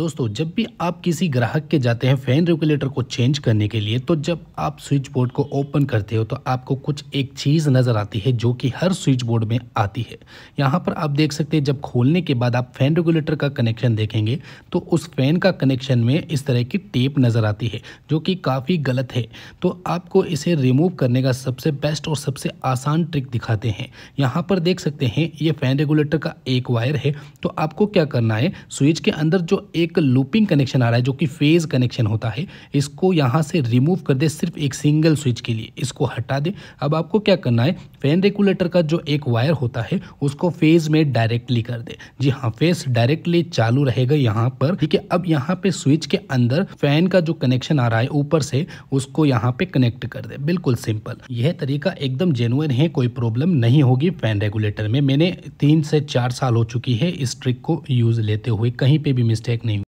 दोस्तों जब भी आप किसी ग्राहक के जाते हैं फैन रेगुलेटर को चेंज करने के लिए तो जब आप स्विच बोर्ड को ओपन करते हो तो आपको कुछ एक चीज़ नज़र आती है जो कि हर स्विच बोर्ड में आती है यहाँ पर आप देख सकते हैं जब खोलने के बाद आप फैन रेगुलेटर का कनेक्शन देखेंगे तो उस फैन का कनेक्शन में इस तरह की टेप नज़र आती है जो कि काफ़ी गलत है तो आपको इसे रिमूव करने का सबसे बेस्ट और सबसे आसान ट्रिक दिखाते हैं यहाँ पर देख सकते हैं ये फैन रेगुलेटर का एक वायर है तो आपको क्या करना है स्विच के अंदर जो एक एक लूपिंग कनेक्शन आ रहा है जो कि फेज़ कनेक्शन होता है इसको यहाँ से रिमूव कर दे सिर्फ एक सिंगल स्विच के लिए इसको हटा दे अब आपको क्या करना है फैन रेगुलेटर का जो एक वायर होता है उसको फेज में डायरेक्टली कर दे जी हाँ फेज डायरेक्टली चालू रहेगा यहाँ पर ठीक है अब यहाँ पे स्विच के अंदर फैन का जो कनेक्शन आ रहा है ऊपर से उसको यहाँ पे कनेक्ट कर दे बिल्कुल सिंपल यह तरीका एकदम जेनुअन है कोई प्रॉब्लम नहीं होगी फैन रेगुलेटर में मैंने तीन से चार साल हो चुकी है इस ट्रिक को यूज लेते हुए कहीं पे भी मिस्टेक नहीं